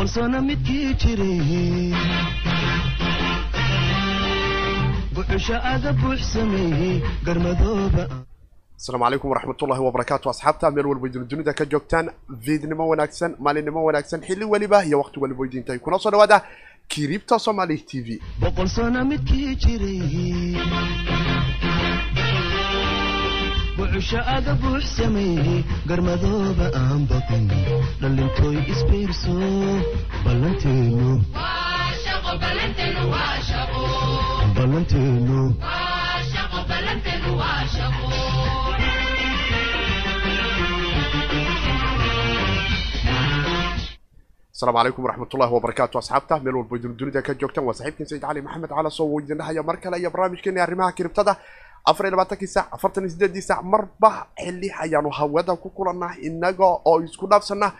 qolsoona midkii jiray buxusha aga buux sameeyey garmadooba asalaamu calaykum waraxmat wabarakaatu asxaabta meel walba idin dunida ka joogtaan viidnimo wanaagsan maalinimo wanaagsan xilli weliba iyo waqti waliba idintahay kuna soo dhawaada kiribta somaali t v boqolsoona midkii jiray ducusha aga buux sameeyey garmadooba aan baqan dhallintooy isbayrso ballanteenu السلام عليكم ورحمة الله وبركاته أصحابته ميل والبيدون دوني دا كان جوكتان وصحيبكين سيد علي محمد على صوو إذن هيا مركلا يا برامج كين يا رماها كريبتاده afar iyo labaatankii saac afartan iyo sideedii saac marba xili ayaanu hawada ku kulanah inaga oo isku dhaafsana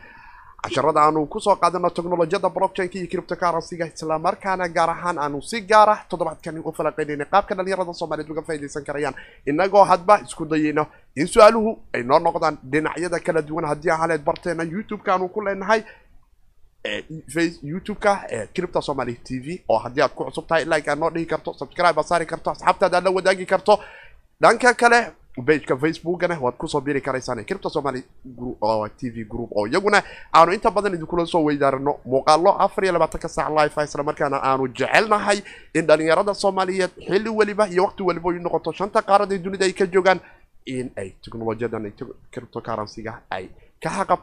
casharada aanu kusoo qaadano technolojiyada blockchainka iyo criptocarancyga islamarkaana gaar ahaan aanu si gaar ah toddobaadkan uga falaqeynayna qaabka dhalinyarada soomaaliyed uga faa'idaysan karayaan innagoo hadba isku dayayno in su-aaluhu ay noo noqdaan dhinacyada kala duwan haddii ahaleed barteena youtube-ka aanu ku leenahay Eh, youtube-ka eh, cripta somaali t v oo oh, haddii aad ku cusub tahay like aad ah, noo dhihi karto subscribe aad ah, saari karto asxaabtaada aad la wadaagi karto dhanka kale bageka facebookana waad kusoo biri karaysaan cripta somaali oh, t v group oo oh, iyaguna aanu inta badan idinkula soo weydaarano muuqaalo afar ah, iyo labaatanka saac life isla markaana aanu jecelnahay in dhalinyarada soomaaliyeed xilli weliba iyo waqti weliba ay noqoto shanta qaarad ee dunida ay ka joogaan in eh, ay technolojiyadan cripto currency-ga ay ka xaqab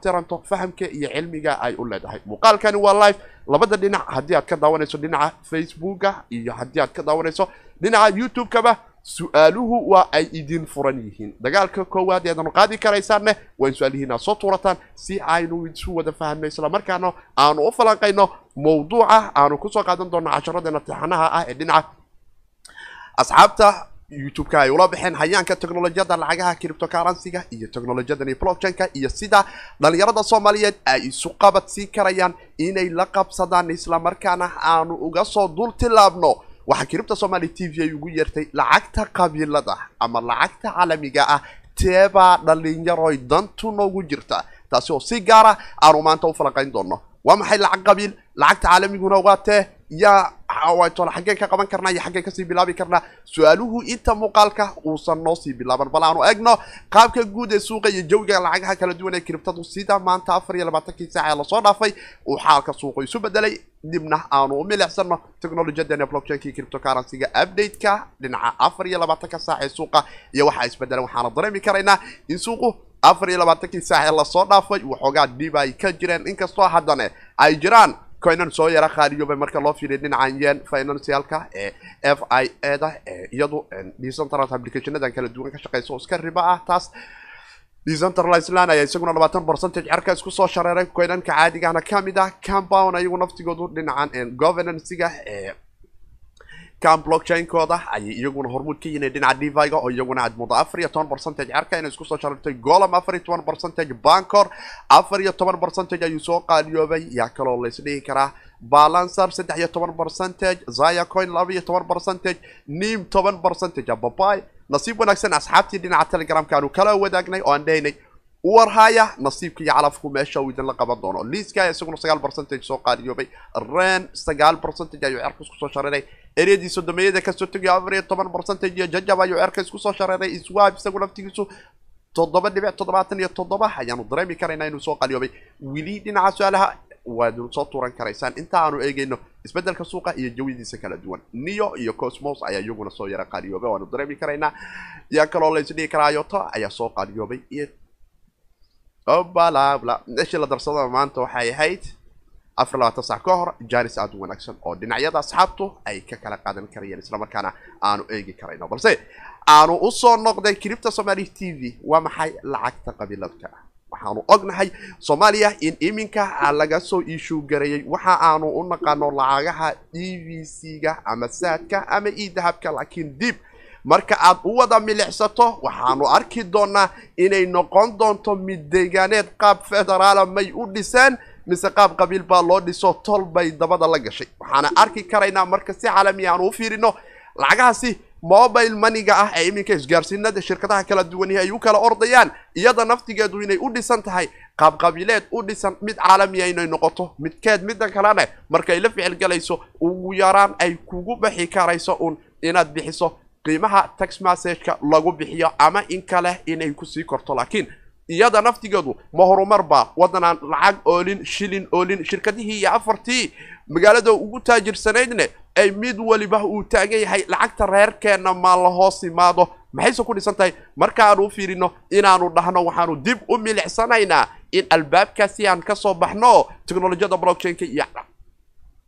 fahamka iyo cilmiga ay u leedahay muuqaalkani waa live labada dhinac haddii aad ka daawanayso dhinaca facebooka iyo haddii aad ka daawanayso dhinaca youtube-kaba su-aaluhu waa ay idin furan yihiin dagaalka koowaad eedan qaadi karaysaanne waa in su-aalihiin soo tuurataan si aynu isu wada fahamno islamarkaana aanu u falanqayno mawduuca aanu kusoo qaadan doonno casharadeena tixanaha ah ee dhinaca asxaabta youtubeka ay ula baxeen hayaanka technolojiyadda lacagaha criptocaransiga iyo technolojiyadan iyo blokchainka iyo sida dhallinyarada soomaaliyeed ay isu qabadsiin karayaan inay la qabsadaan islamarkaana aanu uga soo dul tilaabno waxaa kiribta somaali t v ay ugu yeertay lacagta qabiilada ama lacagta caalamiga ah teebaa dhalinyaroy dantu noogu jirta taasi oo si gaara aanu maanta u falanqayn doonno waa maxay lacag qabiil lacagta caalamiguna waa yaa waytoola xaggeen ka qaban karnaa iyo xaggeen kasii bilaabi karnaa su-aaluhu inta muuqaalka uusan noo sii bilaaban bal aanu egno qaabka guud ee suuqa iyo jawiga lacagaha kala duwan ee kiribtadu sida maanta afar iyo labaatankii saaca lasoo dhaafay uu xaalka suuqu isu bedelay dibna aanu u milicsano technologiyadan blockchainkii criptocurrencyga update-ka dhinaca afar iyo labaatanka saaca ee suuqa iyo waxaa isbedelan waxaana dareemi karaynaa in suuqu afar iyo labaatankii saaca lasoo dhaafay waxoogaa dhib ay ka jireen inkastoo haddana ay jiraan coinan soo yara qaaliyoba marka loo fiiriya dhinacan yen financialka ee f i eda da iyadu decentralized applicationadan kala duwan ka shaqeysa oo iska riba ah taas decentralizedland ayaa isaguna labaatan percentage cerka isku soo shareeray coinanka caadigahna ka mid ah campown ah, ayagu naftigoodu dhinacan governancyga cam blockchainkooda ayay iyaguna hormuud ka yihiin dhinaca deviga oo iyaguna cadmuuda afar iyo toban bercentage cerka inay isku soo sharartay golom afar iyo toban bercentage bancor afar iyo toban bercentage ayuu soo qaaliyoobay yaa kaloo lays dhihi karaa balancer saddex iyo toban bercentage zaya coin laba iyo toban bercentage nim toban bercentage ababai nasiib wanaagsan asxaabtii dhinaca aanu kala wadaagnay oo aan dhehnay warhaya nasiibka iyo calafku meesha uu idinla qaban doono liiska isaguna sagaal bercentage soo qaaliyoobay ren sagaal bercentage ayuu cerka isku soo shararay eryadii sodomeeyada kasoo tegaya afar iyo toban barcentage jajab ayuu ceerka isku soo shareeray iswaab isagu naftigiisu toddoba dhibic toddobaatan iyo toddoba ayaanu dareemi karaynaa inuu soo qaliyoobay weli dhinaca su-aalaha waad soo tuuran karaysaan inta aanu eegayno isbeddelka suuqa iyo jawidiisa kala duwan neo iyo cosmos ayaa iyaguna soo yara qaaliyoobay waanu dareemi karaynaa yaa kaloo la isdhihi karaa yoto ayaa soo qaaliyoobay iyo balabla meeshii la darsadaba maanta waxay ahayd afar labaatan sac ka hor janis aada u wanaagsan oo dhinacyada asxaabtu ay ka kala qaadan karayeen islamarkaana aanu eegi karayno balse aanu usoo noqday cripta somaali t v waa maxay lacagta qabiladka waxaanu ognahay soomaaliya in iminka laga soo iishuu gareeyey waxa aanu u naqaano lacagaha e v c ga ama saadka ama e dahabka laakiin dib marka aad u wada milicsato waxaanu arki doonaa inay noqon doonto mid deegaaneed qaab federaala may u dhiseen mise qaab qabiil baa loo dhiso tol bay dabada la gashay waxaana arki karaynaa marka si caalami ah aan u fiirino lacagahaasi mobile maniga ah ee iminka isgaarsiinada shirkadaha kala duwani ay u kala ordayaan iyada naftigeedu inay u dhisan tahay qaabqabiileed u dhisan mid caalamiya ah inay noqoto midkeed middan kalena markay la ficilgalayso ugu yaraan ay kugu bixi karayso un inaad bixiso qiimaha tax massageka lagu bixiyo ama in kale inay kusii korto laakiin iyada naftigeedu ma horumarba waddanaan lacag oolin shilin oolin shirkadihii iyo afartii magaalada ugu taajirsanaydne ay mid waliba uu taagan yahay lacagta reerkeenna maa la hoos imaado maxayse ku dhisan tahay markaanu u fiirinno inaanu dhahno waxaanu dib u milicsanaynaa in albaabkaasi aan ka soo baxno teknolojiyada blockchainka iyo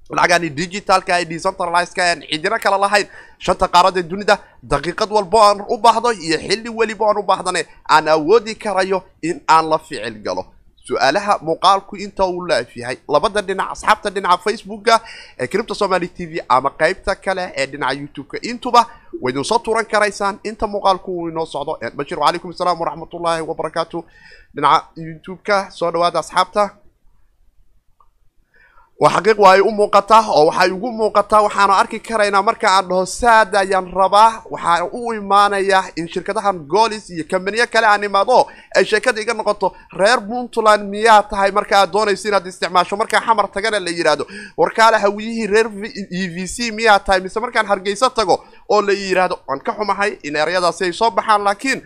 lacagaani digitaalka ay decentralizedka aan xidiro kale lahayn shanta ee dunida daqiiqad walbo aan u baahdo iyo xilli weliba aan u baahdane aan awoodi karayo in aan la ficil galo su-aalaha muuqaalku inta uu laaf yahay labada dhinac asxaabta dhinaca facebooka ee kribta somaly t v ama qeybta kale ee dhinaca youtube-ka intuba waydin soo tuuran karaysaan inta muuqaalku uu inoo socdo bashir wacalaykum asalaam waraxmatullaahi wabarakaatu dhinaca youtube-ka soo dhawaada asxaabta waa xaqiiq waa ay u muuqataa oo waxay ugu muuqataa waxaanu arki karaynaa marka aan dhaho saad ayaan rabaa waxaa u imaanaya in shirkadahan goolis iyo kambaniyo kale aan imaado ay sheekada iga noqoto reer puntland miyaa tahay marka aad doonayso inaad isticmaasho markaa xamar tagana la yidhaahdo warkaale hawiyihii reer e v c miyaa tahay mise markaan hargeyso tago oo la yidhaahdo waan ka xumahay in eryadaasi ay soo baxaan laakiin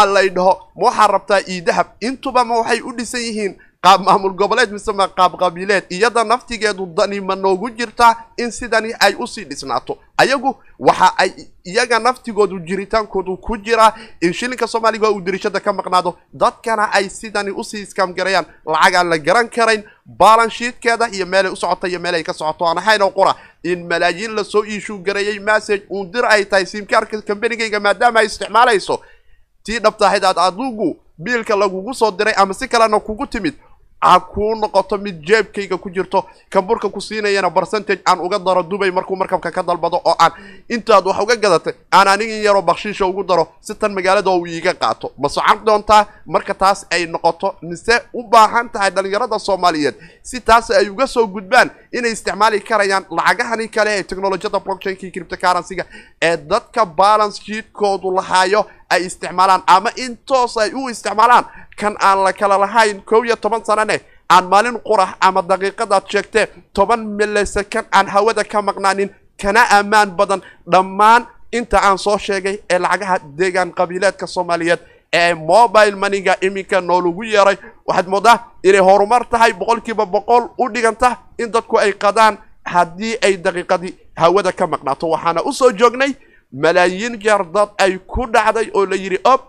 aan lay dhaho ma waxaa rabtaa dahab intuba ma waxay u dhisan yihiin qaab maamul goboleed misema ma qaab qabiileed iyada naftigeedu dani ma noogu jirtaa in sidani ay usii dhisnaato ayagu waxa ay iyaga naftigoodu jiritaankoodu ku jiraa in shilinka soomaaliga uu dirishada ka maqnaado dadkana ay sidani usii iskaamgarayaan lacag aan la garan karayn baalanshiidkeeda iyo meelay u socota iyo meelay ka socoto aan ahaynoo qura in malaayiin lasoo iishuu gareeyay massage uun dir ay tahay siimkaarka kambanigayga maadaama ay isticmaalayso tii dhabtahayd aad adigu biilka lagugu soo diray ama si kalena kugu timid ha kuu noqoto mid jeebkayga ku jirto kamburka ku siinayana barcentage aan uga daro dubay markuu markabka ka dalbado oo aan intaad wax uga gadatay aan anigin yaroo bakshiisha ugu daro si tan magaalada uu iiga qaato ma socon doontaa marka taas ay noqoto mise u baahan tahay dhallinyarada soomaaliyeed si taas ay uga soo gudbaan inay isticmaali karayaan lacagahani kale ee teknolojiyada blockchainka ga ee dadka balance sheetkoodu lahaayo ay isticmaalaan ama in toos ay u isticmaalaan kan aan la kala lahayn kow iyo toban sanane aan maalin qurax ama daqiiqadaad sheegtee toban milisekan aan hawada ka maqnaanin kana ammaan badan dhammaan inta aan soo sheegay ee lacagaha deegaan qabiileedka soomaaliyeed ee mobile maniga iminka noolagu yeeray waxaad moodaa inay horumar tahay boqol kiiba boqol u dhiganta in dadku ay qadaan haddii ay daqiiqadii hawada ka maqnaato waxaana usoo joognay malaayiin dad ay ku dhacday oo la yidhi ob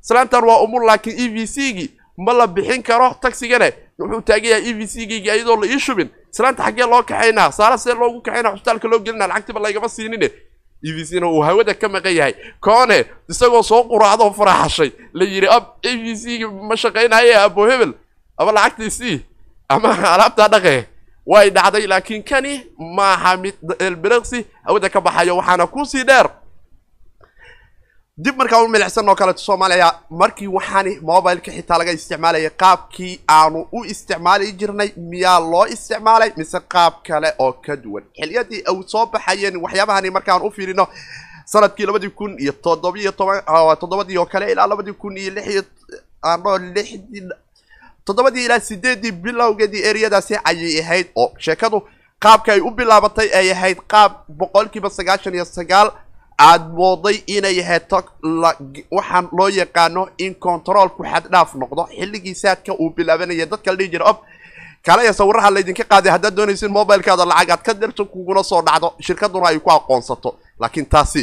islaantan waa umur laakiin e v c gii ma la bixin karo tagsigane wuxuu taagan yahay e v c giygii iyadoo la ii shubin islaanta xaggee loo kaxaynaa saara see loogu kaxaynaa xusbitaalka loo gelina lacagtiiba laygama siinine e v c na uu hawada ka maqan yahay koone isagoo soo quraacdoo faraxashay la yidhi ob e v c gii ma shaqaynaye abo hebel ama lacagtii sii ama alaabtaa dhaqe way dhacday laakiin kani maaha mid elberaqsi hawada ka baxayo waxaana kusii dheer dib markaa u milixsan oo kaleeto soomaaliya markii waxaani mobileka xitaa laga isticmaalaya qaabkii aanu u isticmaali jirnay miyaa loo isticmaalay mise qaab kale oo ka duwan xiliyadii ay soo baxayeen waxyaabahani markaan u fiirino sanadkii labadii kun iyo toddobiyo toban ah, toddobadii oo kale ilaa labadii kun iyo lixiyo ano lixdii toddobadii ilaa sideeddii bilowgeedii ereyadaasi ayay ahayd oo sheekadu qaabka ay u bilaabatay ay ahayd qaab boqolkiiba sagaashan iyo sagaal aada mooday inay heto waxaan loo yaqaano in controolku xaddhaaf noqdo xilligii saadka uu bilaabanaya dadka la dhihi jira of kalaya sawiraha laydinka qaaday haddaad doonaysid mobilekaada lacag aad ka dirto kuguna soo dhacdo shirkaduna ay ku aqoonsato laakiin taasi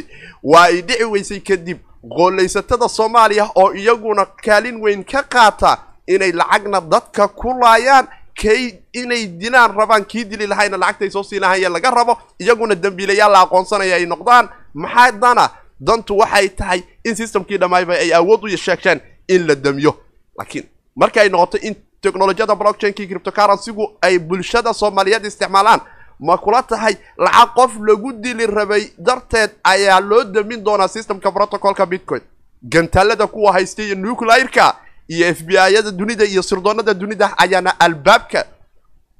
waa ay dhici weysay kadib qoolaysatada soomaaliya oo iyaguna kaalin weyn ka qaata inay lacagna dadka ku laayaan kay inay dilaan rabaan kii dili lahayna lacagtay soo siinahaya laga rabo iyaguna dembiilayaal la aqoonsanaya ay noqdaan maxaa dana dantu waxay tahay in systemkii dhammaayba ay awood u sheegsheen in la damiyo laakiin marka ay noqoto in technolojiyada blockchainkii criptocurrencygu ay bulshada soomaaliyeed isticmaalaan ma kula tahay lacag qof lagu dili rabay darteed ayaa loo damin doonaa systemka protocolka bitcoin gantaalada kuwa haystay iyo nucleirka iyo f b i-yada dunida iyo sirdoonada dunida ayaana albaabka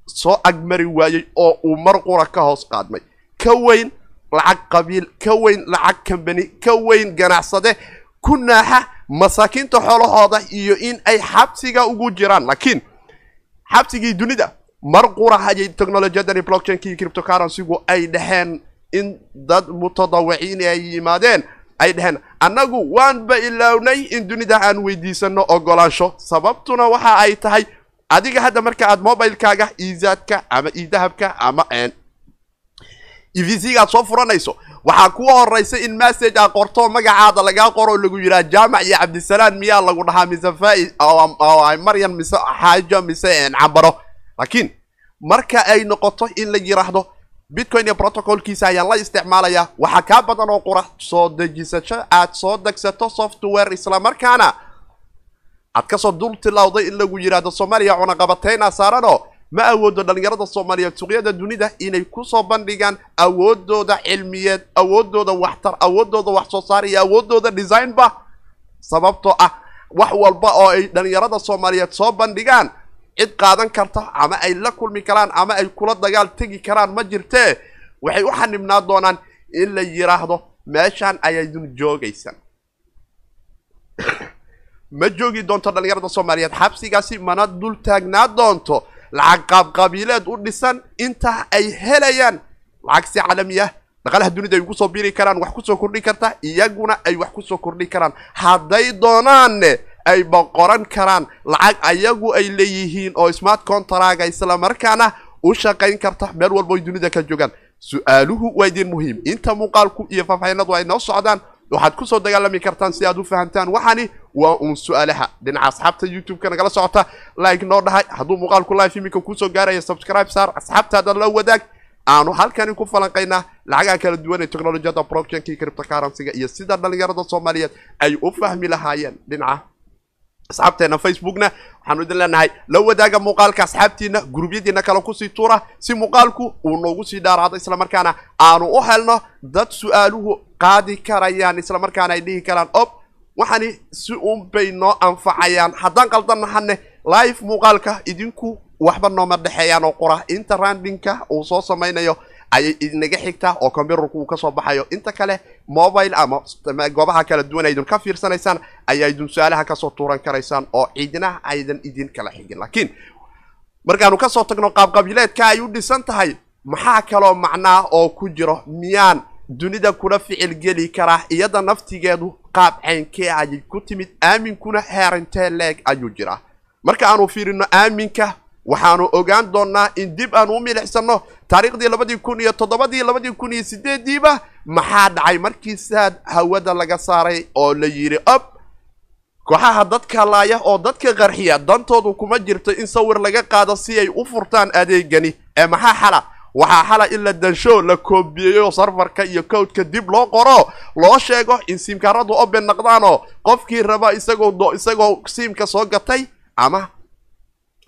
soo agmari waayey oo uu mar qura ka hoos qaadmay ka weyn lacag qabiil ka weyn lacag kambani ka weyn ganacsade ku naaxa masaakiinta xoolahooda iyo in ay xabsiga ugu jiraan laakiin xabsigii dunida mar qura hayay technolojiyadani blockchainki criptocurrencygu ay dhexeen in dad mutadawiciin ay yimaadeen ay dheheen annagu waan ilaawnay in dunida aan weydiisanno ogolaansho sababtuna waxa ay tahay adiga hadda marka aad mobilekaaga iisaadka ama iidahabka ama evc e aad soo furanayso waxaa kuu horeysa in message a qorto magacaada lagaa qoroo lagu yidhaha jaamac iyo cabdisalaan miyaa lagu dhahaa mise fai maryan mise xaajo mise cambaro laakiin marka ay noqoto in la yiraahdo bitcoin iyo protocolkiisa ayaa la isticmaalaya waxaa kaa badan oo qurax soo dejisasho aad soo degsato software islamarkaana aad kasoo dul tilawday in lagu yidhaahdo soomaaliya cunaqabatayna saaranoo ma awoodo dhallinyarada soomaaliyeed suuqyada dunida inay kusoo bandhigaan awoodooda cilmiyeed awooddooda waxtar awoodooda wax soo saar iyo awoodooda designba sababtoo ah wax walba oo ay dhallinyarada soomaaliyeed soo bandhigaan cid qaadan karta ama ay la kulmi karaan ama ay kula dagaal tegi karaan ma jirtee waxay u xanibnaa doonaan in la yidhaahdo meeshaan ayaydun joogaysan ma joogi doonto dhallinyarada soomaaliyeed xabsigaasi mana dul taagnaa doonto lacag qaabqabiileed u dhisan intaa ay helayaan lacag si calami ah dhaqalaha dunida ay ugu soo biri karaan wax kusoo kordhin karta iyaguna ay wax kusoo kordhin karaan hadday doonaanne ay boqoran karaan lacag ayagu ay leeyihiin oo smart contraga isla markaana u shaqayn karta meel walba dunida ka joogaan su-aaluhu waa idin muhiim inta muuqaalku iyo faahfaahinadu ay noo socdaan waxaad kusoo dagaalami kartaan si aad u fahamtaan waxani waa uun su-aalaha dhinaca asxaabta youtube-ka nagala socota like noo dhahay hadduu muuqaalku live iminka kuusoo gaaraya subscribe saar asxaabtaada haddaan la wadaag aanu halkani ku falanqaynaa lacagaha kala duwan ee technolojiyada broktionka iyo criptocurrencyga iyo sida dhallinyarada soomaaliyeed ay u fahmi lahaayeen dhinaca asxaabteena facebookna waxaanu idin leenahay la wadaaga muuqaalka asxaabtiina gurubyadiina kale kusii tuura si muuqaalku uu noogu sii dhaaraado islamarkaana aanu u helno dad su-aaluhu qaadi karayaan islamarkaana ay dhihi karaan ob waxani si uun bay noo anfacayaan haddaan qaldan nahane live muuqaalka idinku waxba nooma dhexeeyaan oo qura qora interrandinka uu soo samaynayo ayay inaga xigtaa oo uu kasoo baxayo inta kale mobile ama goobaha kala duwan aydun ka fiirsanaysaan ayaa idun su-aalaha kasoo tuuran karaysaan oo cidna aydan idin kala xigin laakiin markaanu kasoo tagno qaabqabiileedka ay u dhisan tahay maxaa kaloo macnaa oo ku jiro miyaan dunida kula ficil geli karaa iyada naftigeedu qaab caynkee ayay ku timid aaminkuna heerintee leeg ayuu jiraa marka aanu fiirinno aaminka waxaanu ogaan doonnaa in dib aanu u milixsanno taariikhdii labadii kun iyo toddobadii labadii kun iyo sideeddiiba maxaa dhacay markii saad hawada laga saaray oo la yidhi ob kooxaha dadka laaya oo dadka qarxiya dantoodu kuma jirto in sawir laga qaado si ay u furtaan adeegani ee maxaa xala waxaa xala in la dansho la koobiyeyo sarfarka iyo kowdka dib loo qoro loo sheego in siimkaaradu open naqdaanoo qofkii raba isagoo isagoo siimka soo gatay ama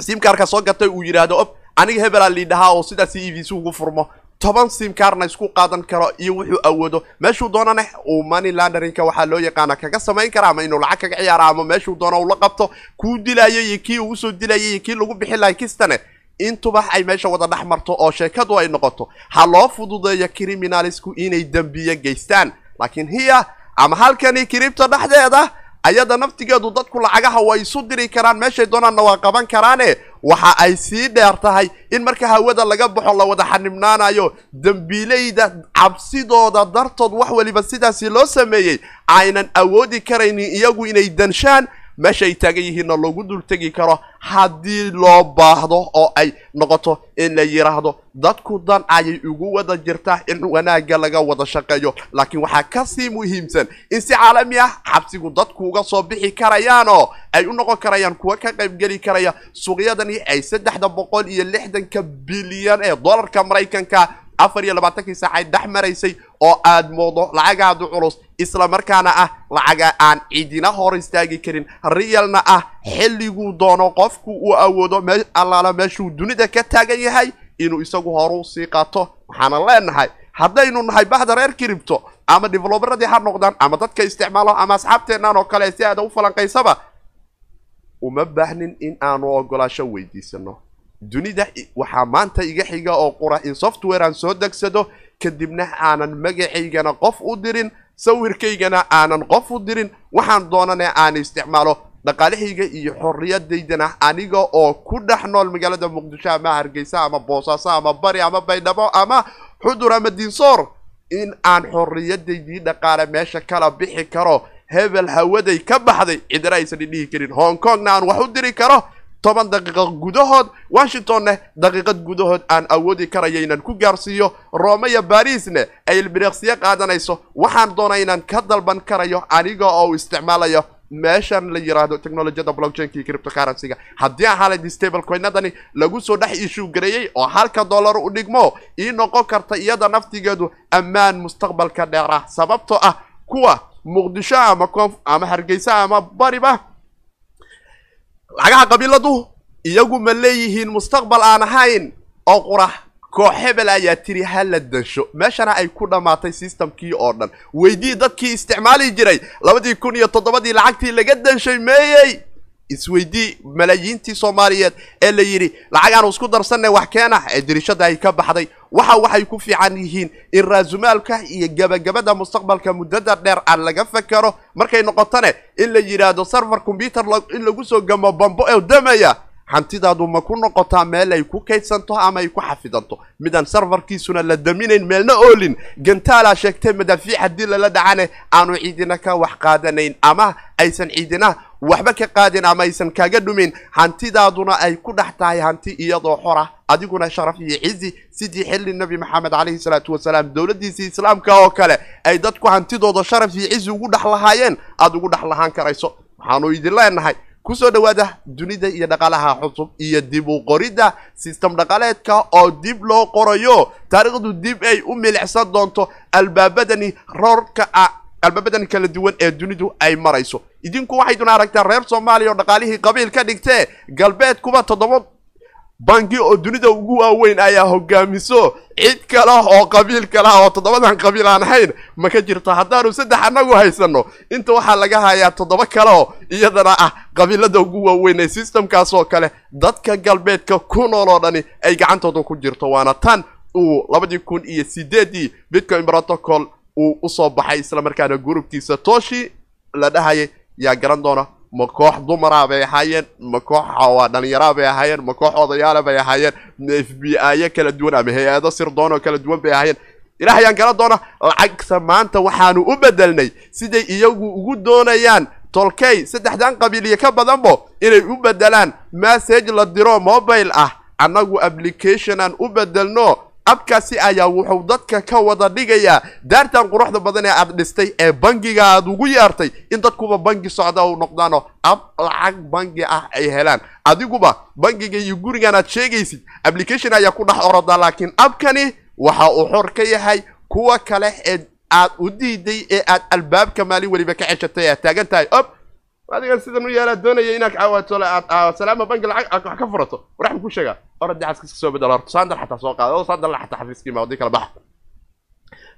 simkaarka soo gatay uu yidhaahdo aniga hebelaa lii dhahaa oo sidaas evc ugu furmo toban simkaarna isku qaadan karo iyo wuxuu awoodo meeshuu doonana uu money landerinka waxaa loo yaqaana kaga samayn kara ama inuu lacag kaga ciyaara ama meeshuu doona ula qabto kuu dilayo iyo kii uu usoo dilayo iyo kii lagu bixi lahay kistane intuba ay meesha wada dhex marto oo sheekadu ay noqoto ha loo fududeeyo criminalisku inay dembiyo geystaan laakiin hiya ama halkani kiribta dhexdeeda ayada naftigeedu dadku lacagaha way isu diri karaan meeshay doonaanna waa qaban karaane waxa ay sii dheer tahay in marka hawada laga baxo la wada xanibnaanayo dembiilayda cabsidooda dartood wax weliba sidaasi loo sameeyey aynan awoodi karaynin iyagu inay danshaan meesha ay taagan yihiinna lagu dul tegi karo haddii loo baahdo oo ay noqoto in la yidhaahdo dadku dan ayay ugu wada jirtaa in wanaagga laga wada shaqeeyo laakiin waxaa kasii muhiimsan in si caalami ah xabsigu dadku uga soo bixi karayaanoo ay u noqon karayaan kuwa ka qaybgeli karaya suuqyadani ay saddexda boqol iyo lixdanka bilyan ee dollarka maraykanka afar iyo labaatankii saaxay dhex maraysay oo aad moodo lacagaadu culus isla markaana ah lacaga aan cidina hor istaagi karin riyalna ah xilliguu doono qofku uu awoodo me allaala meeshuu dunida ka taagan yahay inuu isagu horuu sii qaato waxaana leenahay haddaynu nahay bahda reer kiribto ama diflobaradii ha noqdaan ama dadka isticmaalo ama asxaabteennan oo kale si aada u falanqaysaba uma baahnin in aanu ogolaasho weydiisano dunida waxaa maanta iga xiga oo qura in softwareaan soo degsado kadibna aanan magacaygana qof u dirin sawirkaygana aanan qof u dirin waxaan doonane aan isticmaalo dhaqaalahayga iyo xorriyadaydana aniga oo ku dhex nool magaalada muqdisho ama hargeysa ama boosaaso ama bari ama baydhabo ama xudur ama diinsoor in aan xorriyadaydii dhaqaale meesha kala bixi karo hebel hawaday ka baxday cidira aysan idhihi karin hong kongna aan wax u diri karo toban daqiiqo gudahood washingtonne daqiiqad gudahood aan awoodi karayo inaan ku gaarsiiyo roome iyo barisne ay ilbiriqsiyo qaadanayso waxaan doona inaan ka dalban karayo aniga oo isticmaalayo meeshan la yiraahdo technologiyada blockchainka blockchainki criptocurrencyga haddii distable stablecoinadani lagu soo dhex issue gareeyey oo halka dollar u dhigmo ii noqon karta iyada naftigeedu ammaan mustaqbalka dheer ah sababtoo ah kuwa muqdisho ama ama hargeysa ama bariba lacagaha qabiiladu iyagu ma leeyihiin mustaqbal aan ahayn oo qurax koox hebel ayaa tiri hala dansho meeshana ay ku dhammaatay sistamkii oo dhan weydii dadkii isticmaali jiray labadii kun iyo toddobadii lacagtii laga danshay meeyey isweydii malaayiintii soomaaliyeed ee la yidhi lacag aanu isku darsanna wax keena ee dirishada ay ka baxday waxa waxay ku fiican yihiin in raasumaalka iyo gabagabada mustaqbalka muddada dheer aan laga fakero markay noqotane in la yidhaahdo server combyuter in lagu soo gamo bambo ee damaya hantidaadu ma ku noqotaa meel ay ku kaydsanto ama ay ku xafidanto midaan sarvarkiisuna la daminayn meelna oolin gantaalaa sheegtay madaafiic haddii lala dhacane aanu ciidina ka wax qaadanayn ama aysan ciidina waxba ka qaadin ama aysan kaaga dhumin hantidaaduna ay ku dhex tahay hanti iyadoo xora adiguna sharaf iyo cizi sidii xilli nebi maxamed calayhi salaatu wasalaam dowladdiisii islaamka oo kale ay dadku hantidooda sharaf iyo cizi ugu dhex lahaayeen aada ugu dhex lahaan karayso waxaanu idin leenahay kusoo dhowaada dunida iyo dhaqaalaha cusub iyo dib u qoridda sistem dhaqaaleedka oo dib loo qorayo taariikhdu dib ay u milicsan doonto albaabadani roorka ah qalbabadan kala duwan ee dunidu ay marayso idinku waxaydun aragtaa reer soomaaliya oo dhaqaalihii qabiil ka dhigtee galbeed kuba toddoba bangi oo dunida ugu waaweyn ayaa hogaamiso cid kale oo qabiil kalaha oo toddobadan qabiil aan ahayn ma ka jirto haddaanu saddex annagu haysanno inta waxaa laga hayaa toddoba kale oo iyadana ah qabiilada ugu waaweyn ee systemkaas oo kale dadka galbeedka ku nool oo dhani ay gacantooda ku jirto waana tan uu labadii kun iyo sideedii bitcoin protocol uu usoo baxay isla markaana gurubkiisa tooshi la dhahayay yaa garan doona ma koox dumaraa bay ahaayeen ma koox waa dhallinyaraa bay ahaayeen ma koox odayaala bay ahaayeen ma f b ayo kala duwan ama hay-ado sirdoonoo kala duwan bay ahaayeen ilaah ayaan garan doona lacagta maanta waxaanu u bedelnay siday iyagu ugu doonayaan tolkey saddexdan qabiiliyo ka badanbo inay u bedelaan message la diro mobile ah annagu application aan u bedelno abkaasi ayaa wuxuu dadka ka wada dhigayaa daartan quruxda badan ee aad dhistay ee bangiga aad ugu yaartay in dadkuba bangi socda u noqdaanoo ab lacag bangi ah ay helaan adiguba bangiga iyo gurigan aad sheegaysid application ayaa ku dhex orodaa laakiin abkani waxa uu xor ka yahay kuwa kale ee aad u diiday ee aad albaabka maalin weliba ka ceshatay aad taagan tahay ob adigan sidan u yaalaa doonaya inaad caawato salaama bangi lacag ah wax ka furato warax ku sheega hor haddii xaskiis kasoo bedelo horta saandal xataa soo qaada oo saandal xataa xafiiskii ma wadii kala baxa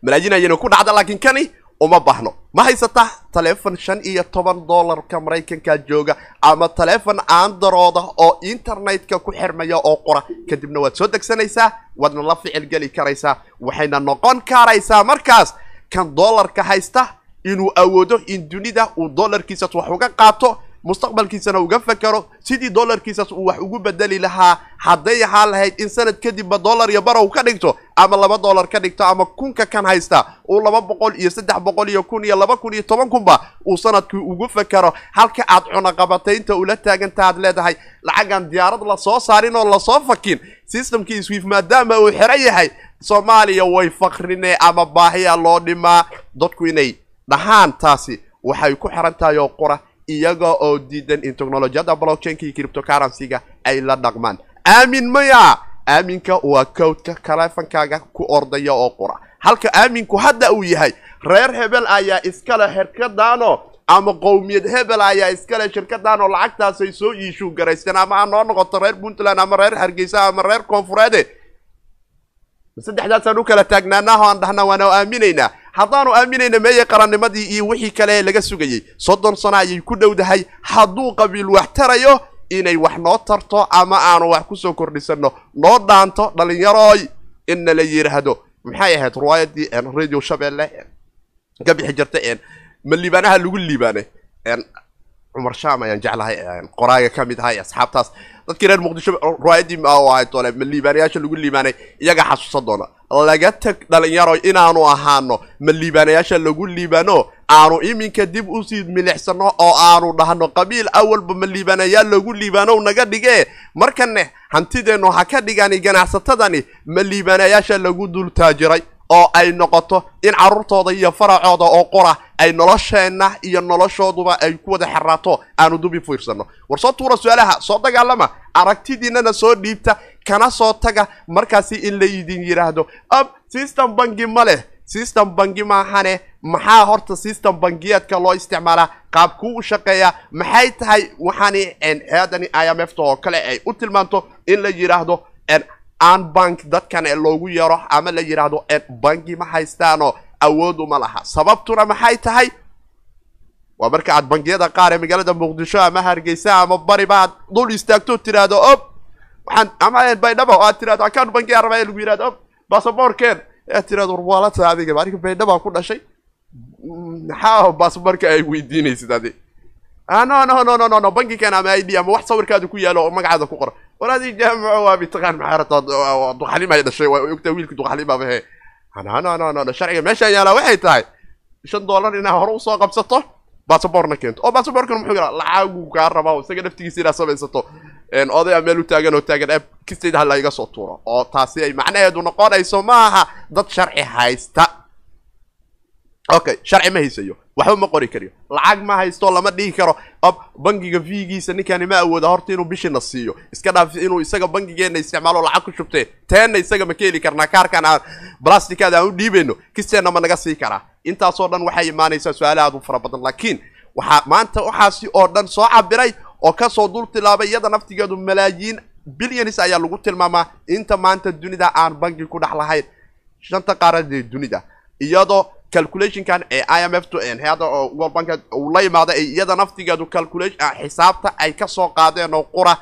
malaajinayanu ku dhacda laakiin kani uma baahno ma haysataa taleefon shan iyo toban dollarka maraykanka jooga ama taleefon aandarooda oo internetka ku xirmaya oo qura kadibna waad soo degsanaysaa waadna la ficil geli karaysaa waxayna noqon karaysaa markaas kan dollarka haysta inuu awoodo in dunida uu dollarkiisas wax uga qaato mustaqbalkiisana uga fakero sidii dollarkiisas uu wax ugu bedeli lahaa hadday ahaa lahayd in sanad kadibba dolar iyo barow ka dhigto ama laba dollar ka dhigto ama kunka kan haysta uu laba boqol iyo saddex boqol iyo kun iyo laba kun iyo toban kunba uu sanadkii ugu fakero halka aad cunaqabataynta ula taagantaha aad leedahay lacagan diyaarad lasoo saarin oo lasoo fakin systemkii swif maadaama uu xero yahay soomaaliya way fakrine ama baahiya loo dhimaa dadku inay dhahaantaasi waxay ku xiran tahay oo qura iyaga oo diidan in technolojiyada blockchainka iyo criptocurrency-ga ay la dhaqmaan aamin maya aaminka waa cowdka taleefankaaga ku ordaya oo qura halka aaminku hadda uu yahay reer hebel ayaa iskale xirkadaano ama qowmiyad hebel ayaa iskale shirkadaanoo lacagtaasay soo iishuu garaysteen ama aa noo noqoto reer puntland ama reer hargeysa ama reer koonfureede saddexdaasaan u kala taagnaanaho aan dhahna waana aaminaynaa haddaanu aaminayna meeye qarannimadii iyo wixii kale ee laga sugayey soddon sano ayay ku dhowdahay hadduu qabiil wax tarayo inay wax noo tarto ama aanu wax kusoo kordhisanno noo dhaanto dhallinyarooy inna la yidhaahdo maxay ahayd riwaayaddii radio shabeelle ka bixi jirta maliibaanaha lagu liibaanay cumar shaam ayaan jeclahay qoraaga ka mid ahay asxaabtaas dadkii reer muqdisho riwaayadii doone maliibaanayaasha lagu liibaanay iyaga xasuusan doona laga tag dhalinyaro inaanu ahaano maliibaanayaasha lagu liibaano aanu iminka dib usii milixsano oo aanu dhahno qabiil awalba maliibaanayaa lagu liibaanow naga dhige markanne hantideennu ha ka dhigani ganacsatadani maliibaanayaasha lagu dul taajiray oo ay noqoto in carruurtooda iyo faracooda oo qora ay nolosheenna iyo noloshooduba ay ku wada xaraato aanu dubi fiirsanno war soo tuura su-aalaha soo dagaalama aragtidiinana soo dhiibta kana soo taga markaasi in laydin yidhaahdo ab system bangi ma leh system bangi maahane maxaa horta system bangiyeedka loo isticmaalaa qaabkuu u shaqeeyaa maxay tahay waxaani xeadani i m f ta oo kale ay u tilmaanto in la yidhaahdo aan bank dadkan ee loogu yaro ama la yidhaahdo bangi ma haystaanoo awood uma laha sababtuna maxay tahay waa marka aad bangiyada qaar ee magaalada muqdisho ama hargeysa ama bariba aad dul istaagto tiraahdo ob waxaan ama baydhaba oo aad tirahdo akaan bangiga rabaa lagu yihahdo ob baasaboorkeen aad tirahdo warwaalata adiga adiga baydhaba ku dhashay mm, maxaa baasaboorka ay weydiinaysid adi Ah, no no no no no no bankigan ama id ama wax sawirkaadu ku yaalo oo magacaada ku qor walaadii jaamaco waa mitaqaan maxaa rabta duqalimay dhashay waa ogtaa wiilki duqalimaaba he ah, no no no sharciga meeshaan yaalaa waxay tahay shan dollar inaa hore usoo qabsato basaborna keento oo basaborkana muxuu yaraa lacaguu kaa rabaa isaga naftigiisa inaad samaysato oday aa meel u taagan oo taagan aab kistayd ha laiga soo tuuro oo taasi ay macnaheedu noqonayso maaha dad sharci haysta okay sharci ma haysayo waxba ma qori kariyo lacag ma haysto lama dhihi karo ab bangiga viigiisa ninkani ma awooda horta inuu na siiyo iska dhaaf inuu isaga bangigeena isticmaalo lacag ku shubtee teenna isaga ma ka heli karnaa kaarkan aan balastikaada aan u dhiibeyno kisteenna ma naga sii karaa intaasoo dhan waxay imaanaysaa su-aale aad u fara badan laakiin waxaa maanta waxaasi oo dhan soo cabiray oo kasoo dul tilaabay iyada naftigeedu malaayiin bilyanis ayaa lagu tilmaamaa inta maanta dunida aan bangi ku dhex lahayn shanta qaaradeed dunida iyadoo calculationkan ee i m f hay-adda oo world banka uu la yimaada ee iyada naftigeedu calculation ah, xisaabta ay kasoo qaadeen oo qura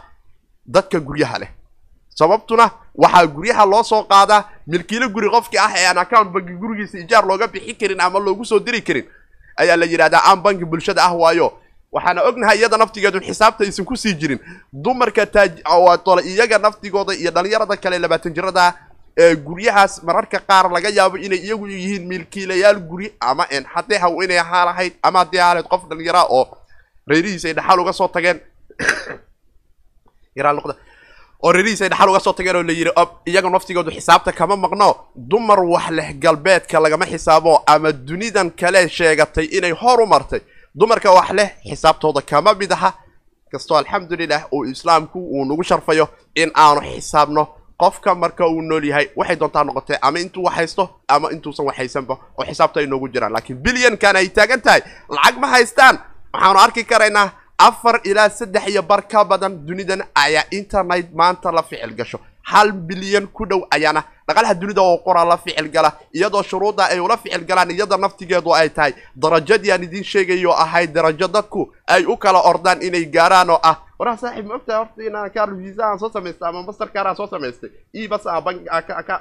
dadka guryaha leh sababtuna waxaa guryaha loo soo qaadaa milkiilo guri qofkii ah ee aan account banki gurigiisa ijaar looga bixi karin ama loogu soo diri karin ayaa la yidhahdaa aan banki bulshada ah waayo waxaana ognahay iyada naftigeedu xisaabta aysan kusii jirin dumarka taaj iyaga naftigooda iyo dhallinyarada kale labaatan jirada guryahaas mararka qaar laga yaabo inay iyagu yihiin milkiilayaal guri ama haddii haw inay ahaan ahayd ama haddii ahaanayd qof dhallinyaraa oo reerihiis ay dhaxal uga soo tageen oo reerihiis ay dhaxal uga soo tageen oo la yidhi iyaga naftigoodu xisaabta kama maqno dumar wax leh galbeedka lagama xisaabo ama dunidan kale sheegatay inay hor u dumarka wax leh xisaabtooda kama mid aha kastoo alxamdulilah uu islaamku uu nagu sharfayo in aanu xisaabno qofka marka uu nool yahay waxay doontaa noqotee ama intuu wax haysto ama intuusan wax haysanba oo xisaabta ay noogu jiraan laakiin bilyankan ay taagan tahay lacag ma haystaan waxaanu arki karaynaa afar ilaa saddex iyo bar ka badan dunidan ayaa internet maanta la ficil gasho hal bilyan ku dhow ayaana dhaqalaha dunida oo qoraa la ficil gala iyadoo shuruudda ay ula ficil galaan iyada naftigeedu ay tahay darajadii aan idiin sheegayo ahay darajo dadku ay u kala ordaan inay gaaraan oo ah waraa saaxiib ma ogtahay horta inaan carl visa aan soo samaystay ama mastercar aan soo samaystay ibas aan bank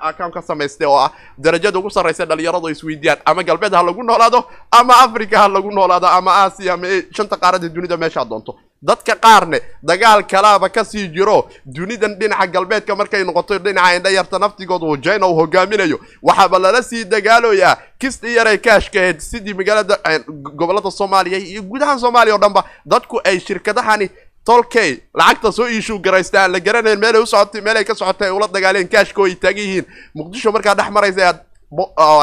account ka samaystay oo ah darajada ugu sarraysa dhalinyaradu isweydiiyaan ama galbeed ha lagu noolaado ama africa ha lagu noolaado ama asia ama eh, shanta qaarada dunida meeshaa doonto dadka qaarne dagaal kalaaba kasii jiro dunidan dhinaca galbeedka markay noqoto dhinaca indhayarta naftigooda hujayna uu hogaaminayo waxaaba lala sii dagaaloyaa kisti yaray kaashkaheed sidii magaalada eh, gobolada soomaaliya iyo gudaha soomaaliya o dhanba dadku ay shirkadahani tolkey lacagta soo iishuu garaystaa aan la garanayn meelay u socotay meelay ka socotay ay ula dagaaleen kaashka oo ay taagan yihiin muqdisho markaa dhex maraysa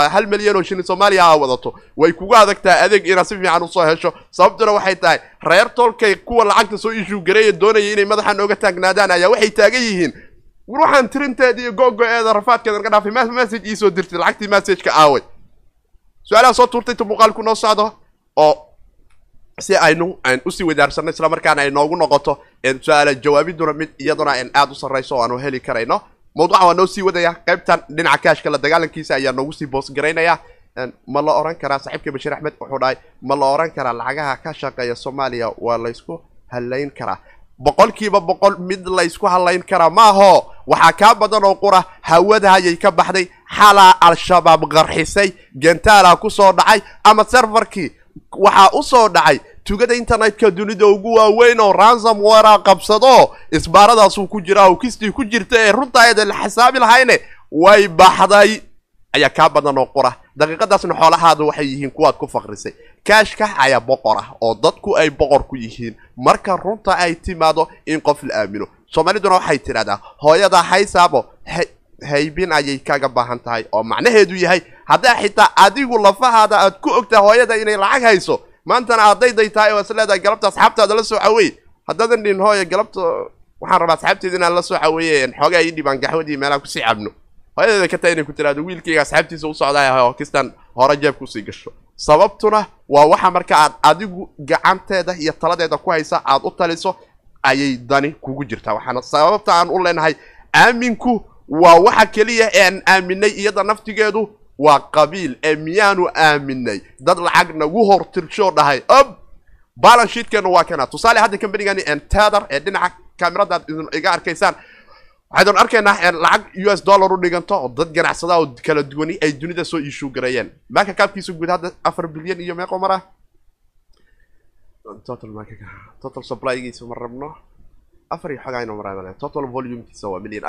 hal milyan oo shilin soomaaliya aa wadato way kugu adag tahay adeeg inaad si fiican usoo hesho sababtuna waxay tahay reer toolkay kuwa lacagta soo ishuu gareeya doonaya inay madaxa nooga taagnaadaan ayaa waxay taagan yihiin war waxaan tirinteeda iyo googo-eeda rafaadkeedan ka dhaafay message iisoo dirtay lacagtii messageka aaway su-aalaha soo tuurtay ta muuqaalku noo socdo oo si aynu usii wadaarsanno isla markaana ay noogu noqoto su-aala jawaabiduna mid iyaduna aan aada u sarrayso oo aanu heli karayno mawduuca waa noo sii wadaya qaybtan dhinaca kaashka la dagaalankiisa ayaa noogu sii boos garaynaya ma la oran karaa saaxiibka bashiir axmed wuxuu dhahay ma la oran karaa lacagaha ka shaqeeya soomaaliya waa laysku halayn karaa boqolkiiba boqol mid laysku halayn karaa maaho waxaa kaa badan oo qura hawadahayay ka baxday xalaa al-shabaab qarxisay gentaalaa ku soo dhacay ama serfarkii waxaa usoo dhacay tugada internetka dunida ugu waaweyn oo ransam wara qabsado isbaaradaasuu ku jira oo kistii ku jirta ee runtaa eeda la xisaabi lahayne way baxday ayaa kaa badan oo qora daqiiqadaasna xoolahaadu waxay yihiin kuwaad ku faqrisay kaashka ayaa boqor ah oo dadku ay boqor ku yihiin marka runta ay timaado in qof la aamino soomaaliduna waxay tidhahdaa hooyada haysaabo haybin ayay kaga baahan tahay oo macnaheedu yahay haddaa xitaa adigu lafahaada aad ku ogtaa hooyada inay lacag hayso maantana hadday day tahay oo is leedahay galabta asxaabtaada la soo xawey haddaadan dhihin hooya galabta waxaan rabaa asxaabteeda inaan la soo xaweeye xoogaa ii dhibaan gaxwadii meelaha kusii cabno hooyadeeda ka tahay inay ku tiraado wiilkayga asxaabtiisa u socdaay hokistan ah hore jeebka usii gasho sababtuna waa waxa marka aad adigu gacanteeda iyo taladeeda ku haysa aad u taliso ayay dani kugu jirtaa waxaana sababta aan u leenahay aaminku waa waxa keliya ean aaminay iyada naftigeedu waa qabiil ee miyaanu aaminay dad lacag nagu hortirjoo dhahay ob balanshidkeenna waa kana tusaale hadda combanigaani enteder ee dhinaca kaamirada aad idin iga arkaysaan waxaydan arkaynaa lacag u s dollar u dhiganto oo dad ganacsada oo kala duwani ay dunida soo iishuu garayeen marka kaabkiisa guud hadda afar bilyan iyo meeqo mar ah total total supplygiisa ma rabno afar iyo xogayna maraa total volumekiisa waa bilyan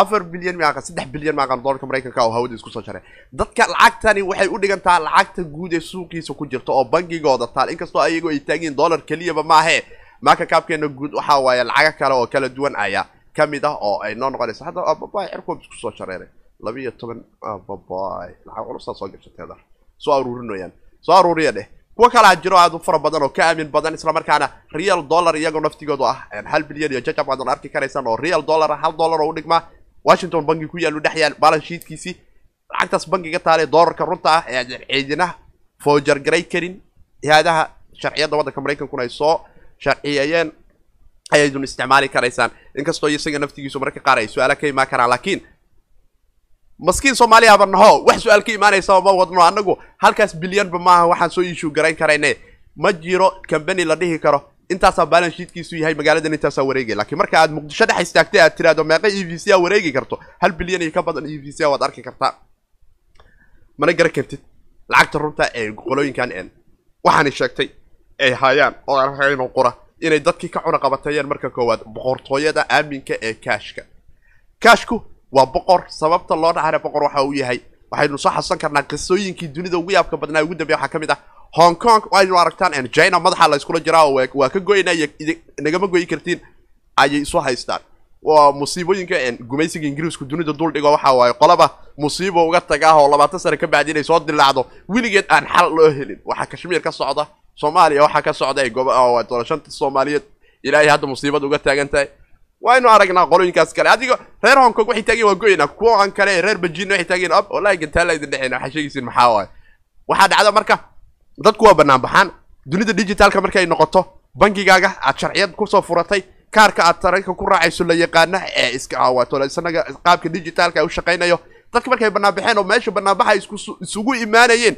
afar bilyan ma saddex bilyan maaqan dolarka maraykanka oo hawada isku soo jaray dadka lacagtani waxay u dhigantaa lacagta guud ee suuqiisa ku jirta oo bangigooda taal inkastoo ayago ay taagin dollar keliyaba maahe maaka kaabkeena guud waxaa waaye lacaga kale oo kala duwan ayaa ka mid ah oo ay noo noqonayso hadda ababay cirkoob isku soo jareeray laba iyo toban ababay lacag culusaa soo gashateeda soo aruurinayaan soo aruuriya dheh kuwo kalaa jiro aad u fara badan oo ka aamin badan isla markaana real dollar iyagoo naftigoodu ah hal bilyan iyo jajab aad arki karaysaan oo real dollar hal dollar oo u dhigmaa washington bangi ku yaalu dhexyaal yaal balanshiidkiisii lacagtaas bangiga taale doolarka runta ah ee aan ciidinaha foojargaray karin hay-adaha sharciyadda waddanka maraykankuna ay soo sharciyeyeen ayaydun isticmaali karaysaan inkastoo isaga naftigiisu mararka qaar ay su-aala ka imaan karaan laakiin maskiin soomaaliya haba naho wax su-aal ka imaanaysaa ma wadno annagu halkaas bilyanba maaha waxaan soo iishuu garayn karayne ma jiro cambany la dhihi karo intaasaa balanshiidkiisu yahay magaaladan intaasaa wareegay laakiin marka aad muqdisho dhex istaagtay aad tiraado meeqa e v c a wareegi karto hal bilyan iyo ka badan e v c a waad arki kartaa mana gara kartid lacagta runta ee qolooyinkan n waxaanay sheegtay ay hayaan oo aan qura inay dadkii ka cunaqabateeyeen marka koowaad boqortooyada aaminka ee kaashka kaashku waa boqor sababta loo dhacana boqor waxa uu yahay waxaynu soo xasuusan karnaa qisooyinkii dunida ugu yaabka badnaa ugu dambeya waxaa ka mid ah hong kong aynu aragtaan and china madaxa la jiraa oo waa ka goyna nagama goyi kartiin ayay isu haystaan waa musiibooyinka gumaysiga ingiriisku dunida duldhigo waxa waaye qolaba musiibo uga taga oo labaatan sane ka bacdi inay soo dilaacdo weligeed aan xal loo helin waxaa kashmiir ka socda soomaaliya waxaa ka socda ee doorashanta soomaaliyeed ilaahay hadda musiibad uga taagan tahay waa waynu aragnaa qolooyinkaas kale adiga reer hong kong waxay taageen waa goyna kuwan kale reer beijin waxay taageen ab wallahi gantaa laydin dhexeen waxaa sheegaysiin maxaa waaye waxaa dhacda marka dadku waa bannaan baxaan dunida digitalka markay noqoto bangigaaga aad sharciyad kusoo furatay kaarka aad taranka ku raacayso la yaqaana ee iska caawaato isanaga qaabka digitaalka u shaqaynayo dadka markay bannaan baxeen oo meesha bannaan isugu imaanayeen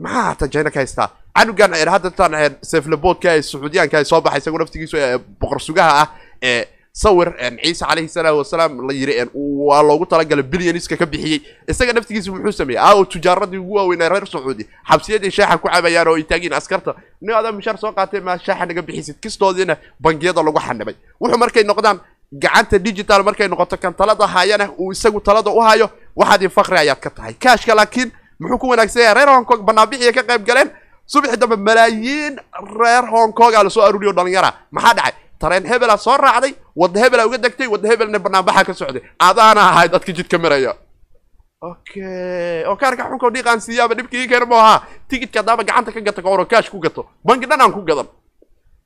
maxaa haatan jina ka haystaa canugan haddataan eh, sefleboodka ee sacuudiyaanka soo baxay isagu naftigiisu ee eh, boqor sugaha ah sawir ciise caleyhi salaatu wasalaam la yiri waa loogu talagalay bilyaniska ka bixiyey isaga naftigiisa muxuu sameeyey aa tujaaradii ugu waaweynaa reer sacuudi xabsiyadii shaaxa ku cabayaan oo ay taagiin askarta nin adaa mishaar soo qaatay maa shaaxa naga bixisid kistoodiina bangiyada lagu xanibay wuxuu markay noqdaan gacanta digital markay noqoto kan talada hayana uu isagu talada u hayo waxaad fakri ayaad ka tahay kaashka laakiin muxuu ku wanaagsan yahay reer hong kong banaabixiya ka qayb galeen subaxi dambe malaayiin reer hong kong aa lasoo aruuriyo dhalinyara maxaa dhacay tareen hebelaa soo raacday wadda hebela uga degtay wadda hebelna banaanbaxaa ka socday adaana ahay dadka jidka maraya okay oo kaarka xunko dhiiqaan siiyaaba dhibkii keena mu ahaa tigidka haddaaba gacanta ka gata kooro kaash ku gato bangi dhan aan ku gadan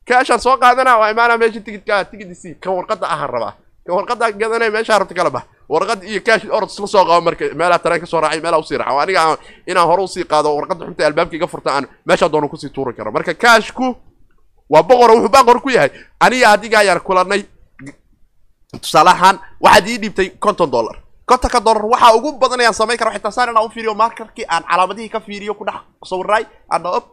kaashaan soo qaadana waa imaanaa meesha tigidka tigidisi ka warqadda aha rabaa ka warqadda gadanaya meeshaa rabta kala warqad iyo kaash orod isla soo qabo marka meelaa tareen ka soo raacay meelaa usii raxa aniga inaan hore usii qaado warqadda xunta albaabka iga furta aan meeshaa doono kusii tuuri karo marka kaashku waa boqor wuxuu baqor ku yahay aniga adiga ayaan kulanay tusaale ahaan waxaad ii dhiibtay conton dollar kontonka dollar waxaa ugu badan ayaan samayn kara xitaa saan inaan u fiiriyo markarkii aan calaamadihii ka fiiriyo ku dhex sawirnaay ana op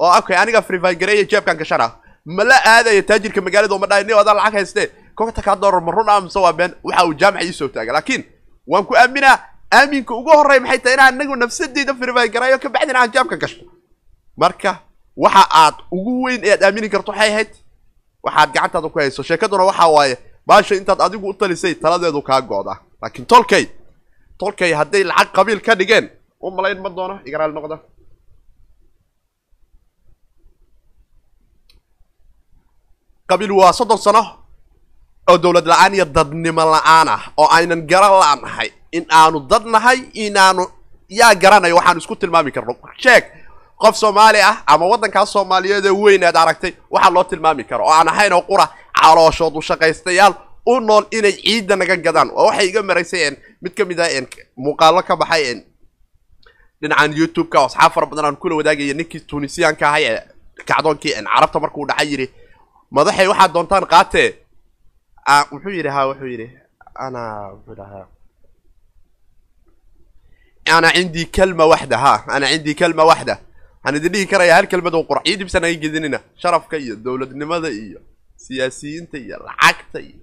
oo okay aniga freefine gareeya jeebkan gashana mala aadaya taajirka magaalada oo ma dhahay nin adaan lacag haystee kontonka dollar ma run ah mise waa been waxa uu jaamaca ii soo taaga laakiin waan ku aaminaa aaminka ugu horreeya maxay tahay inaan anagu nafsadeyda freefine ka bacdin aan jeebkan gashno marka waxa aad ugu weyn ee aad aamini karto waxay ahayd waxaad gacantaada ku hayso sheekaduna waxaa waaye baasha intaad adigu u talisay taladeedu kaa go-da laakiin tolkay tolkay hadday lacag qabiil ka dhigeen u malayn ma doono igaraal noqda qabiil waa soddon sano oo dowlad la-aan iyo dadnimo la-aan ah oo aynan garan la nahay in aanu dad nahay inaanu yaa garanayo waxaanu isku tilmaami karno sheeg qof soomaali ah ama waddankaas soomaaliyeed ee weyn aad aragtay waxaa loo tilmaami karo oo aan ahayn oo qura calooshood u shaqaystayaal u nool inay ciidda naga gadaan waa waxay iga maraysay mid ka mid ah muuqaallo ka baxay dhinacaan youtube-ka asxaab fara badan aan kula wadaagaya ninkii tunisiyaanka ahay ee kacdoonkii carabta markuu dhacay yidhi madaxay waxaad doontaan qaatee wuxuu yidhi ha wuxuu yidhi ana muxuu dhahaa ana cindii kalma waxda ha ana cindii kalma waxda waxaan idin dhihi karayaa hal kelmad oo qurxii dhibsan ay gedinina sharafka iyo dowladnimada iyo siyaasiyiinta iyo lacagta iyo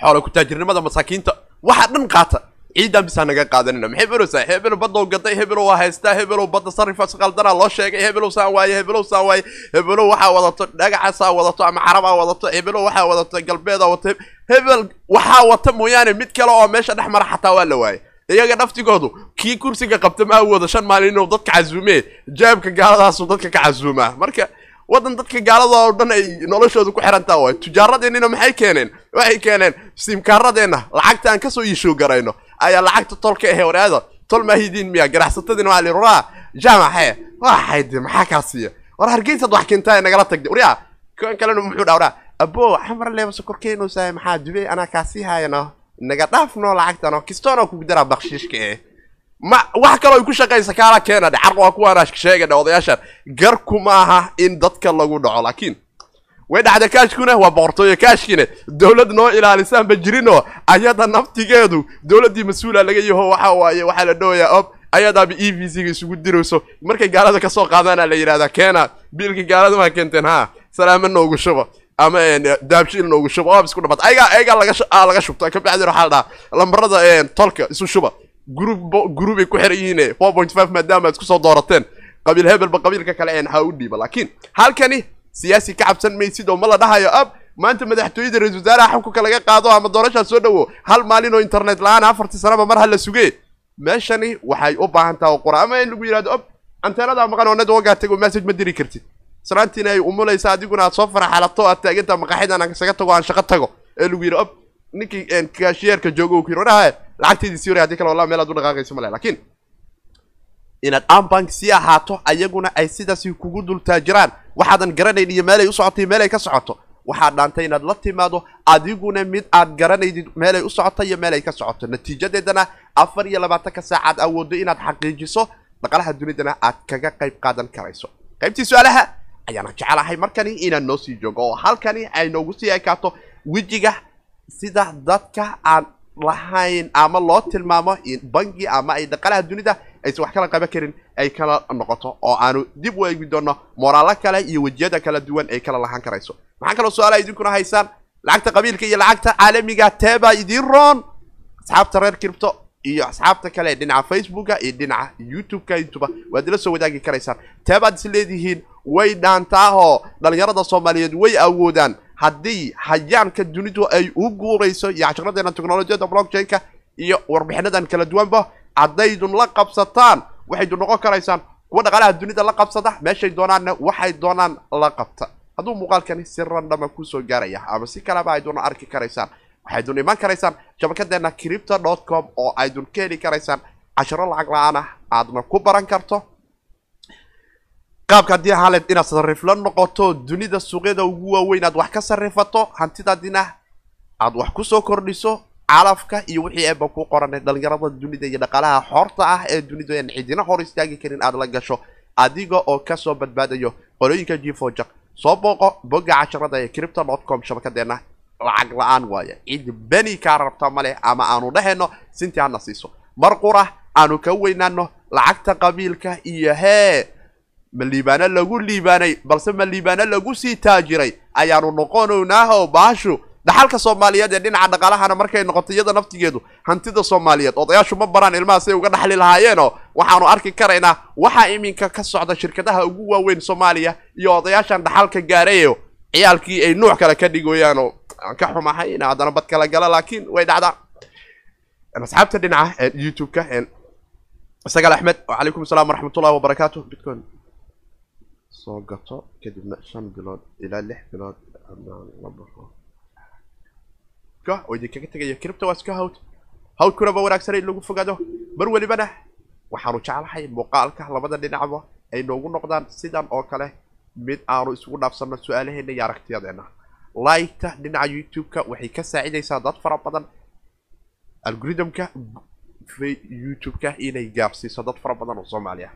xoola kutaajirnimada masaakiinta waxaa dhan qaata ciidaan bisaa naga qaadanina maxay baraysaa hebel badow gaday hebelo waa haystaa hebelo badda si qaldanaa loo sheegay hebelow saa waaye hebelow saa waaye hebelo waxaa wadato dhagacaasaa wadato ama xarabaa wadato hebelo waxaa wadato galbeeda wadato hebel waxaa wata mooyaane mid kale oo meesha dhex mara xataa waa la waayay iyaga naftigoodu kii kursiga qabta ma awooda shan maalin inuu dadka casuumee jaabka gaaladaasu dadka ka casuumaa marka waddan dadka gaalada oo dhan ay noloshooda ku xirantaa waay tujaaradeenina maxay keeneen waxay keeneen simkaaradeenna lacagta aan kasoo iishoo garayno ayaa lacagta ah tol ka ahe waraada tol maahidiin miya ganacsatadiina ah, waa liruraa jaamaxe waxayde maxaa kaa siiya war hargeysaad wax keentaa nagala tagda waryaa kan kalena muxuu dhaa waraa aboo xamar leeba sokorkeenuusahay maxaa dubey anaa kaasii haayana inaga lacagtano lacagtanoo kugu daraa bakshiishka eh ma wax kaloo ay ku shaqaysa kaala keena dhe carq waa kuwaanaashka sheegadhe odayaashan garku maaha in dadka lagu dhaco laakiin way dhacda kaashkuna waa boqortooyo kaashkine dowlad noo ilaalisaanba jirinoo ayada naftigeedu dowladdii mas-uula laga yaho waxa waaye waxaa la dhawayaa ob ayadaaba e v c ga isugu dirayso markay gaalada kasoo qaadaana la yidhahdaa keena biilka gaalada maa keenteen haa salaama noogu shuba ama daabshiil noogu shubo waa isku dhamat ayagaa ayagaa lagaa laga ah, shubto kabacdina waxaa la dhahaa lambarada eh, tolka isu shuba gurub ay ku xiran yihiine eh, four point five maadaama ad iskusoo doorateen qabiil hebelba qabiilka kale een eh, ha u dhiiba laakiin halkani siyaasi ka cabsan maysid oo ma la dhahayo ab maanta madaxtooyada ra-isul wasaaraha xukunka laga qaado ama doorashaa soo dhowo hal maalin oo internet la-aan afartii sanaba mar ha la sugee meeshani waxay u baahan taha oo qura ama in lagu yihahdo ab anteenadaa maqan oo net wagaartay oo message ma diri kartid salaantiina ay umulaysa adiguna aad soo faraxalato aad taaganta maqaaxidan aan kasaga tago aan shaqo tago ee lagu yidhi ob ninkii kashiyeerka joogo ku yidhi wadhaha lacagteedii sii waray hadii kale wallah meel aad u dhaqaaqaysa ma lakiin inaad ambank sii ahaato ayaguna ay sidaasi kugu dultaajiraan waxaadan garanayn iyo meelay u socotay meelay ka socoto waxaad dhaantay inaad la timaado adiguna mid aad garanaydid meelay u socoto iyo meelay ka socoto natiijadeedana afar iyo labaatanka saacaad awooddo inaad xaqiijiso dhaqalaha dunidana aad kaga qayb qaadan karayso qaybtii su-aalaha ayaana jeclahay markani inaan noo sii joogo oo halkani ay noogu sii ekaato wejiga sida dadka aan lahayn ama loo tilmaamo in bangi ama ay dhaqalaha dunida aysan wax kala qaban karin ay kala noqoto oo aanu dib u eegi doono moraalo kale iyo wejiyada kala duwan ay kala lahaan karayso maxaa kaloo su-aalaha idinkuna haysaan lacagta qabiilka iyo lacagta caalamiga teebaa idiin roon asxaabta reer cripto iyo asxaabta kale dhinaca facebooka iyo dhinaca youtube-ka intuba waad ila soo wadaagi karaysaan tee baad is leedihiin way dhaantaahoo dhallinyarada soomaaliyeed way awoodaan haddii hayaanka dunidu ay u guurayso iyo casharadeena technolojiyada blockchain-ka iyo warbixinadan kala duwanba haddaydun la qabsataan waxaydun noqon karaysaan kuwa dhaqaalaha dunida la qabsada meeshay doonaanna waxay doonaan la qabta hadduu muuqaalkani si randhama ah kusoo gaaraya ama si kaleba ayduna arki karaysaan waxay dun iman karaysaan shabakadeenna cripto dot com oo ay dun ka heli karaysaan casharo lacag la aana ah aadna ku baran karto qaabka haddii haled inaad sarriifla noqoto dunida suuqyada ugu waaweyn aad wax ka sarrifato hantidaadina aad wax kusoo kordhiso calafka iyo wixii eeba ku qoran dhallinyarada dunida iyo dhaqaalaha xoorta ah ee dunidu aan cidina hor istaagi karin aad la gasho adiga oo kasoo badbaadayo qolooyinka gforjak soo booqo bogga casharada ee cripto dot com shabakadeenna lacag la-aan waaya cid beni kaa rabta maleh ama aanu dhehayno sinti hana siiso mar qura aanu ka weynaano lacagta qabiilka iyo hee ma liibaano lagu liibaanay balse ma liibaano lagu sii taajiray ayaanu noqonaynaahoo baashu dhaxalka soomaaliyeed ee dhinaca dhaqaalahana markay noqoto iyada naftigeedu hantida soomaaliyeed odayaashu ma baraan ilmaha say uga dhexli lahaayeenoo waxaanu arki karaynaa waxaa iminka ka socda shirkadaha ugu waaweyn soomaaliya iyo odayaashan dhaxalka gaarayo ciyaalkii ay nuuc kale ka dhigoyaano aan ka xumahay in haddana bad kala gala laakiin way dhacdaa asxaabta dhinaca youtube-ka isagal axmed waalaykum asalaam waraxmatullahi wabarakaatu bitcoin soo gato kadibna shan bilood ilaa lix bilood haddaan la baxo idin kaga tegaya cripto waa iska hawd hawdkunaba wanaagsanay in lagu fogaado mar welibana waxaanu jeclahay muuqaalka labada dhinacba ay noogu noqdaan sidan oo kale mid aanu isugu dhaafsanno su-aalaheena iyo aragtiyadeenna like dhinaca youtube-ka waxay ka saacidaysaa dad fara badan algorithamka youtube-ka inay gaarsiiso dad fara badan oo soomaali ah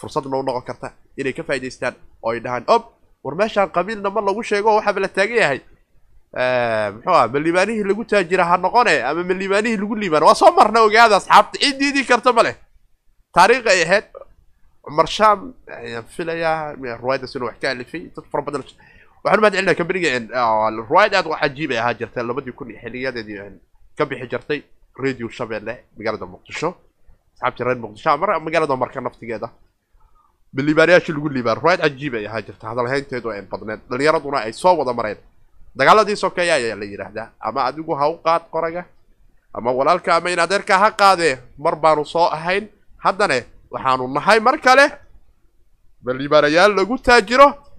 fursadna noqon karta inay ka faa'idaystaan oo ay dhahaan ob war meeshaan qabiilna ma lagu sheego waxaaba la taagan yahay ehm, muxuu ah maliibaanihii lagu taajira ha noqone ama maliibaanihii lagu liibaano waa soo marna ogaada asxaabta cid diidi karta ma leh taariikh ay ahayd cumar shaam ayaan filayaa riwaayaddaas inuu wax ka alifay dad fara badan waxaan u mahad celinaa kambaniga ah, riwaayad aad wax cajiib ay ahaa jirtay labadii kun iyo xiliyadeedii ka bixi jirtay radio shabeelle magaalada muqdisho asxaabtii reer muqdisho ama ah, magaalada marka naftigeeda bilibaanayaashii lagu liibaan riwaayad cajiib ay ahaa jirta hadalhaynteedu ay badneed dhalinyaraduna ay soo wada mareen dagaaladii sokeeya ayaa la yidhaahdaa ama adigu ha u qaad qoraga ama walaalka ama in adeerka ha qaadee mar baanu soo ahayn haddana waxaanu nahay mar kale baliibaanayaal lagu taajiro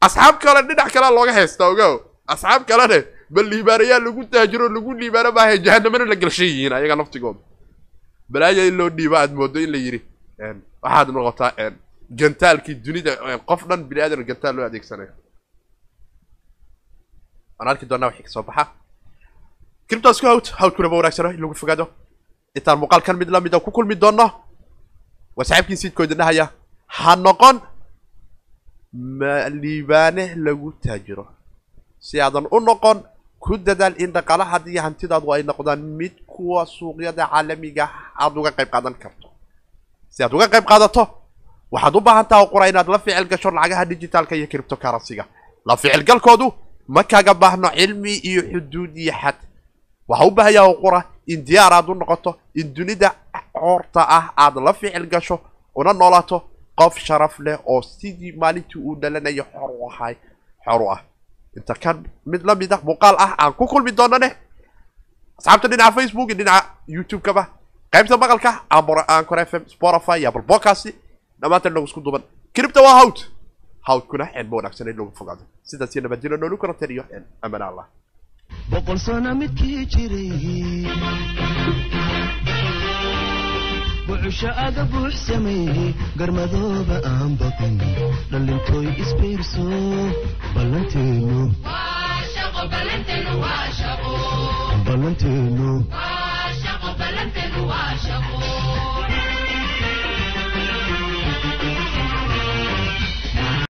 asxaab kale dhinac kale looga heystaa ogaw asxaab kalene bal liibaanayaa lagu taajiro lagu liibaano maaha jahanamana la galshan yihiin ayaga naftigooda balaaya in loo dhiibo aad mooddo in la yidhi waxaad noqotaa gantaalkii dunida qof dhan bini aadan gantaal loo adeegsanayo waan arki doonaa wixii kasoo baxa criptos ku hawd wanaagsano in lagu fogaado intaan muuqaalkan mid lamida ah ku kulmi doonno waa saaxiibkiin ha noqon liibaane lagu taajiro si aadan u noqon ku dadaal in dhaqaalahaad iyo hantidaadu ay noqdaan mid kuwa suuqyada caalamiga ah aada uga qayb qaadan karto si aad uga qayb qaadato waxaad u baahan taha qura inaad la ficil gasho lacagaha dijitaalka iyo cripto karansiga la ficilgalkoodu ma kaaga baahno cilmi iyo xuduud iyo xad waxa u baahaya qura in diyaar aad u noqoto in dunida coorta ah aad la ficil gasho una noolaato qof sharaf leh oo sidii maalintii uu dhalanayo xor u ahay xor u ah inta kan mid la mid ah muuqaal ah aan ku kulmi doono asxaabta dhinaca facebook iyo dhinaca youtube qaybta maqalka aankor f m spotify iyo balbocasi dhammaantan nagu isku duuban cripta waa hawd hawdkuna xilma wanaagsan in lagu fogaado sidaas iyo nabadgelyo noolu karanteen iyo amanaan allah boqol sano midkii jiray buuxusho aga buux sameeyey garmadooba aan baqin dhallintooy isbiirso ballanteenu